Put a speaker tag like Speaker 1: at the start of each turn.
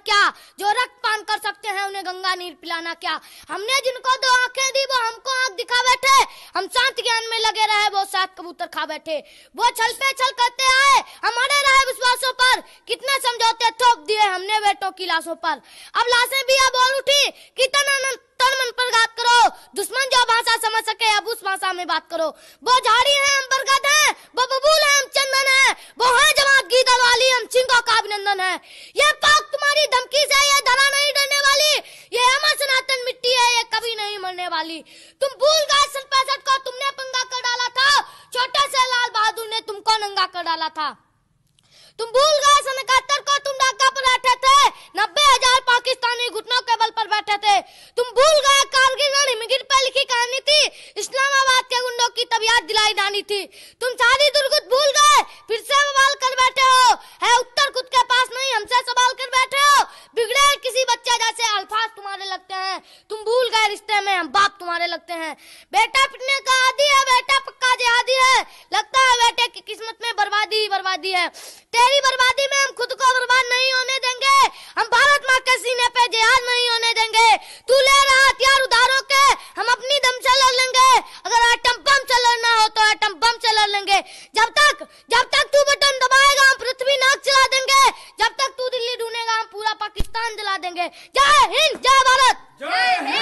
Speaker 1: पिलाना क्या जो रक्त पान कर सकते हैं उन्हें गंगा नीर पिलाना क्या हमने जिनको दो आंखें दी वो हमको आंख दिखा बैठे हम शांत ज्ञान में लगे रहे वो सात कबूतर खा बैठे वो छल पे छल करते आए हमारे रहे विश्वासों पर कितने समझौते ठोक दिए हमने बेटों की लाशों पर अब लाशें भी अब और उठी कितना तन मन पर बात करो दुश्मन जो भाषा समझ सके अब उस भाषा में बात करो वो झाड़ी है हम का अभिनंदन है ये पाक तुम्हारी धमकी से ये धरा नहीं डरने वाली ये अमर सनातन मिट्टी है ये कभी नहीं मरने वाली तुम भूल गए सन पैंसठ को तुमने पंगा कर डाला था छोटे से लाल बहादुर ने तुमको नंगा कर डाला था तुम भूल गए सन इकहत्तर को तुम डाका पर बैठे थे नब्बे हजार पाकिस्तानी घुटनों के बल पर बैठे थे तुम भूल गए कारगिल और हिमगिर पर लिखी कहानी थी इस्लामाबाद के गुंडों की तब याद दिलाई जानी थी तुम सारी दुर्गुत भूल गए फिर से रिश्ते में हम बाप तुम्हारे लगते हैं बेटा पिटने का आदि है बेटा पक्का जे आदि है लगता है बेटे की किस्मत में बर्बादी ही बर्बादी है तेरी बर्बादी में हम खुद को बर्बाद नहीं होने देंगे हम भारत माँ के सीने पे जिहाद नहीं होने देंगे तू ले रहा हथियार उधारों के हम अपनी दम से लेंगे अगर एटम बम चलाना हो तो एटम बम चला लेंगे जब तक जब तक तू बटन दबाएगा हम पृथ्वी नाक चला देंगे जब तक तू दिल्ली ढूंढेगा हम पूरा पाकिस्तान जला देंगे जय हिंद जय भारत जय हिंद